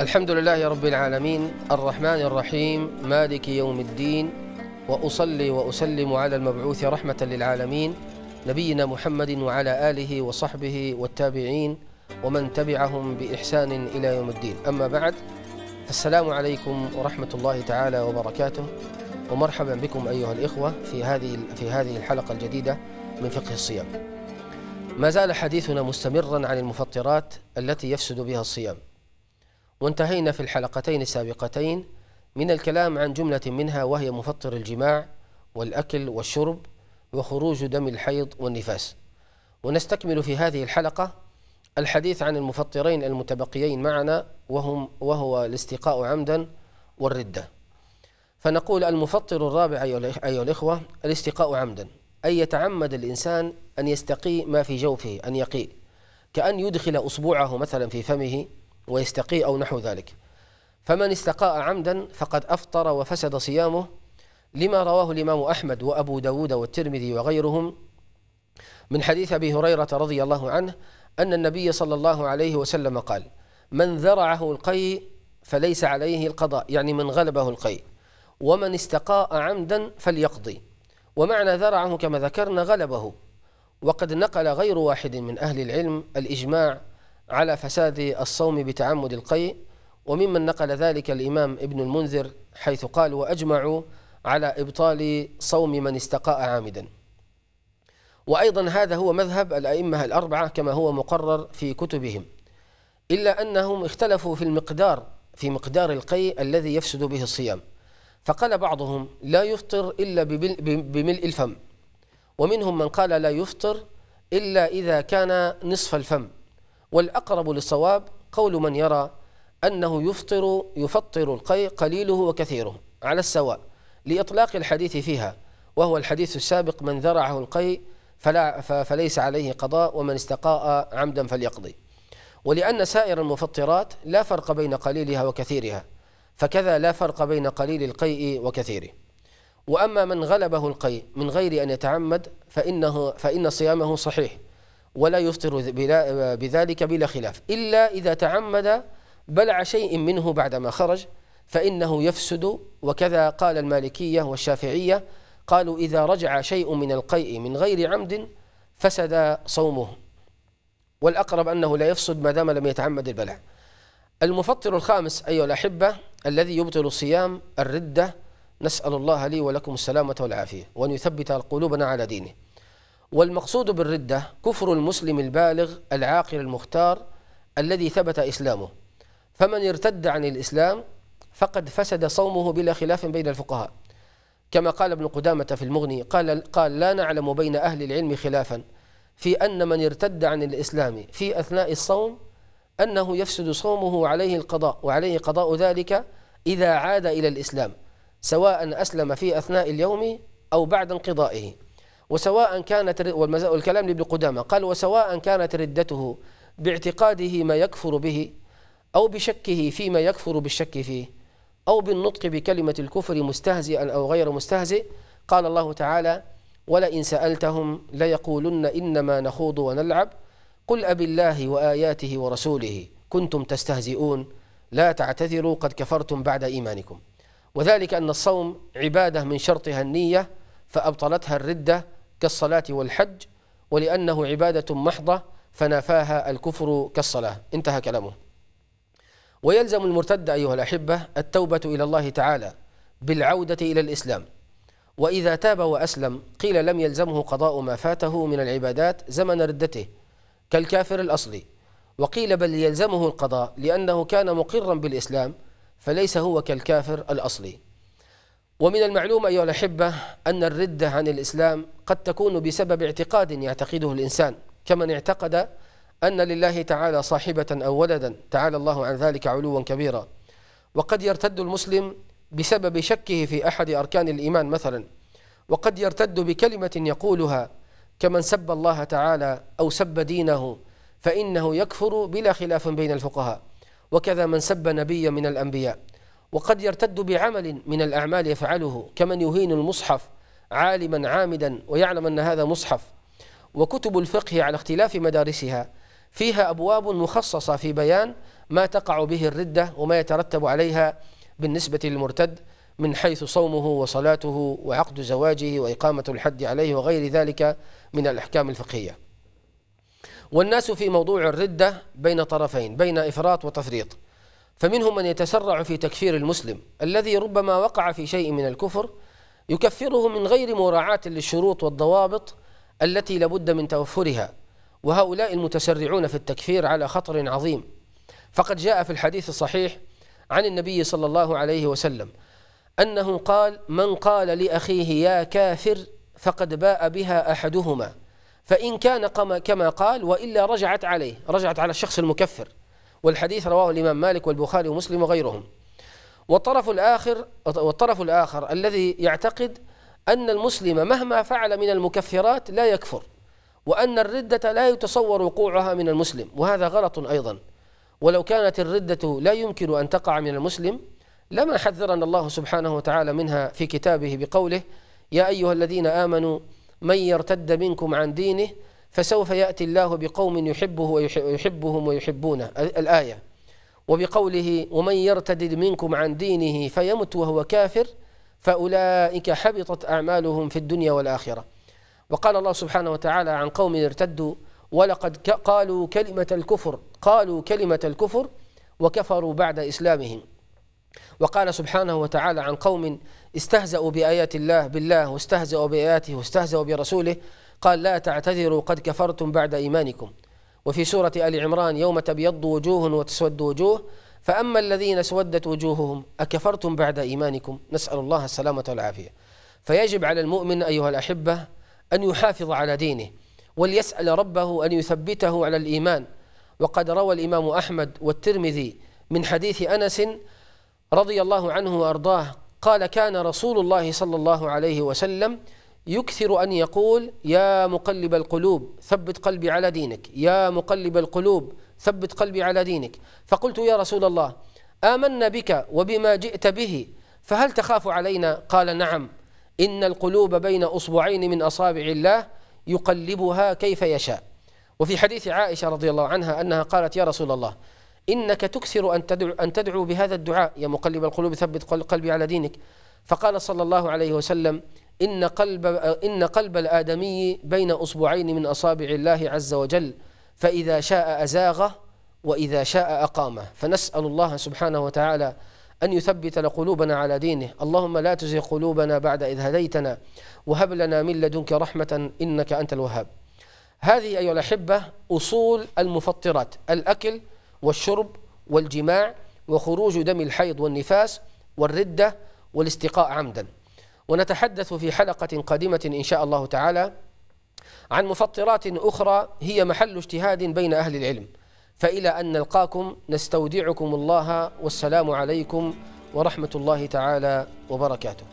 الحمد لله رب العالمين الرحمن الرحيم مالك يوم الدين وأصلي وأسلم على المبعوث رحمة للعالمين نبينا محمد وعلى آله وصحبه والتابعين ومن تبعهم بإحسان إلى يوم الدين أما بعد السلام عليكم ورحمة الله تعالى وبركاته ومرحبا بكم أيها الإخوة في هذه في هذه الحلقة الجديدة من فقه الصيام. ما زال حديثنا مستمرا عن المفطرات التي يفسد بها الصيام. وانتهينا في الحلقتين السابقتين من الكلام عن جملة منها وهي مفطر الجماع والأكل والشرب وخروج دم الحيض والنفاس ونستكمل في هذه الحلقة الحديث عن المفطرين المتبقيين معنا وهم وهو الاستقاء عمدا والردة فنقول المفطر الرابع أيها الإخوة الاستقاء عمدا أي يتعمد الإنسان أن يستقي ما في جوفه أن يقي كأن يدخل أصبعه مثلا في فمه ويستقي أو نحو ذلك فمن استقاء عمدا فقد أفطر وفسد صيامه لما رواه الإمام أحمد وأبو داود والترمذي وغيرهم من حديث أبي هريرة رضي الله عنه أن النبي صلى الله عليه وسلم قال من ذرعه القي فليس عليه القضاء يعني من غلبه القي ومن استقاء عمدا فليقضي ومعنى ذرعه كما ذكرنا غلبه وقد نقل غير واحد من أهل العلم الإجماع على فساد الصوم بتعمد القيء وممن نقل ذلك الإمام ابن المنذر حيث قال وأجمعوا على إبطال صوم من استقاء عامدا وأيضا هذا هو مذهب الأئمة الأربعة كما هو مقرر في كتبهم إلا أنهم اختلفوا في المقدار في مقدار القيء الذي يفسد به الصيام فقال بعضهم لا يفطر إلا بملء الفم ومنهم من قال لا يفطر إلا إذا كان نصف الفم والأقرب للصواب قول من يرى أنه يفطر يفطر قليله وكثيره على السواء لإطلاق الحديث فيها وهو الحديث السابق من ذرعه القيء فلا فليس عليه قضاء ومن استقاء عمدا فليقضي ولأن سائر المفطرات لا فرق بين قليلها وكثيرها فكذا لا فرق بين قليل القيء وكثيره وأما من غلبه القيء من غير أن يتعمد فإنه فإن صيامه صحيح ولا يفطر بذلك بلا خلاف إلا إذا تعمد بلع شيء منه بعدما خرج فإنه يفسد وكذا قال المالكية والشافعية قالوا إذا رجع شيء من القيء من غير عمد فسد صومه والأقرب أنه لا يفسد ما دام لم يتعمد البلع المفطر الخامس أيها الأحبة الذي يبطل الصيام الردة نسأل الله لي ولكم السلامة والعافية وأن يثبت قلوبنا على دينه والمقصود بالردة كفر المسلم البالغ العاقل المختار الذي ثبت إسلامه فمن ارتد عن الإسلام فقد فسد صومه بلا خلاف بين الفقهاء كما قال ابن قدامة في المغني قال, قال لا نعلم بين أهل العلم خلافا في أن من ارتد عن الإسلام في أثناء الصوم أنه يفسد صومه عليه القضاء وعليه قضاء ذلك إذا عاد إلى الإسلام سواء أسلم في أثناء اليوم أو بعد انقضائه وسواء كانت والكلام لابن قدامة قال وسواء كانت ردته باعتقاده ما يكفر به أو بشكه فيما يكفر بالشك فيه أو بالنطق بكلمة الكفر مستهزئا أو غير مستهزئ قال الله تعالى ولئن سألتهم ليقولن إنما نخوض ونلعب قل أب الله وآياته ورسوله كنتم تستهزئون لا تعتذروا قد كفرتم بعد إيمانكم وذلك أن الصوم عبادة من شرطها النية فأبطلتها الردة كالصلاة والحج ولأنه عبادة محضة فنافاها الكفر كالصلاة انتهى كلامه ويلزم المرتد أيها الأحبة التوبة إلى الله تعالى بالعودة إلى الإسلام وإذا تاب وأسلم قيل لم يلزمه قضاء ما فاته من العبادات زمن ردته كالكافر الأصلي وقيل بل يلزمه القضاء لأنه كان مقرا بالإسلام فليس هو كالكافر الأصلي ومن المعلوم أيها الأحبة أن الردة عن الإسلام قد تكون بسبب اعتقاد يعتقده الإنسان كمن اعتقد أن لله تعالى صاحبة أو ولدا تعالى الله عن ذلك علوا كبيرا وقد يرتد المسلم بسبب شكه في أحد أركان الإيمان مثلا وقد يرتد بكلمة يقولها كمن سب الله تعالى أو سب دينه فإنه يكفر بلا خلاف بين الفقهاء وكذا من سب نبيا من الأنبياء وقد يرتد بعمل من الأعمال يفعله كمن يهين المصحف عالما عامدا ويعلم أن هذا مصحف وكتب الفقه على اختلاف مدارسها فيها أبواب مخصصة في بيان ما تقع به الردة وما يترتب عليها بالنسبة للمرتد من حيث صومه وصلاته وعقد زواجه وإقامة الحد عليه وغير ذلك من الأحكام الفقهية والناس في موضوع الردة بين طرفين بين إفراط وتفريط فمنهم من يتسرع في تكفير المسلم الذي ربما وقع في شيء من الكفر يكفره من غير مراعاة للشروط والضوابط التي لابد من توفرها وهؤلاء المتسرعون في التكفير على خطر عظيم فقد جاء في الحديث الصحيح عن النبي صلى الله عليه وسلم أنه قال من قال لأخيه يا كافر فقد باء بها أحدهما فإن كان كما قال وإلا رجعت عليه رجعت على الشخص المكفر والحديث رواه الإمام مالك والبخاري ومسلم وغيرهم والطرف الآخر والطرف الآخر الذي يعتقد أن المسلم مهما فعل من المكفرات لا يكفر وأن الردة لا يتصور وقوعها من المسلم وهذا غلط أيضا ولو كانت الردة لا يمكن أن تقع من المسلم لما حذرنا الله سبحانه وتعالى منها في كتابه بقوله يا أيها الذين آمنوا من يرتد منكم عن دينه فسوف يأتي الله بقوم يحبه ويحبهم ويحبونه الآية وبقوله ومن يرتد منكم عن دينه فيمت وهو كافر فأولئك حبطت أعمالهم في الدنيا والآخرة وقال الله سبحانه وتعالى عن قوم ارتدوا ولقد قالوا كلمة الكفر قالوا كلمة الكفر وكفروا بعد إسلامهم وقال سبحانه وتعالى عن قوم استهزأوا بآيات الله بالله واستهزأوا بآياته واستهزأوا برسوله قال لا تعتذروا قد كفرتم بعد إيمانكم وفي سورة آل عمران يوم تبيض وجوه وتسود وجوه فأما الذين اسودت وجوههم أكفرتم بعد إيمانكم نسأل الله السلامة والعافية فيجب على المؤمن أيها الأحبة أن يحافظ على دينه وليسأل ربه أن يثبته على الإيمان وقد روى الإمام أحمد والترمذي من حديث أنس رضي الله عنه وأرضاه قال كان رسول الله صلى الله عليه وسلم يكثر أن يقول يا مقلب القلوب ثبت قلبي على دينك يا مقلب القلوب ثبت قلبي على دينك فقلت يا رسول الله آمنا بك وبما جئت به فهل تخاف علينا قال نعم إن القلوب بين أصبعين من أصابع الله يقلبها كيف يشاء وفي حديث عائشة رضي الله عنها أنها قالت يا رسول الله إنك تكثر أن تدعو, أن تدعو بهذا الدعاء يا مقلب القلوب ثبت قلبي على دينك فقال صلى الله عليه وسلم إن قلب, إن قلب الآدمي بين أصبعين من أصابع الله عز وجل فإذا شاء أزاغه وإذا شاء أقامه فنسأل الله سبحانه وتعالى أن يثبت لقلوبنا على دينه اللهم لا تزغ قلوبنا بعد إذ هديتنا وهب لنا من لدنك رحمة إنك أنت الوهاب هذه أيها الأحبة أصول المفطرات الأكل والشرب والجماع وخروج دم الحيض والنفاس والردة والاستقاء عمدا ونتحدث في حلقة قادمة إن شاء الله تعالى عن مفطرات أخرى هي محل اجتهاد بين أهل العلم فإلى أن نلقاكم نستودعكم الله والسلام عليكم ورحمة الله تعالى وبركاته.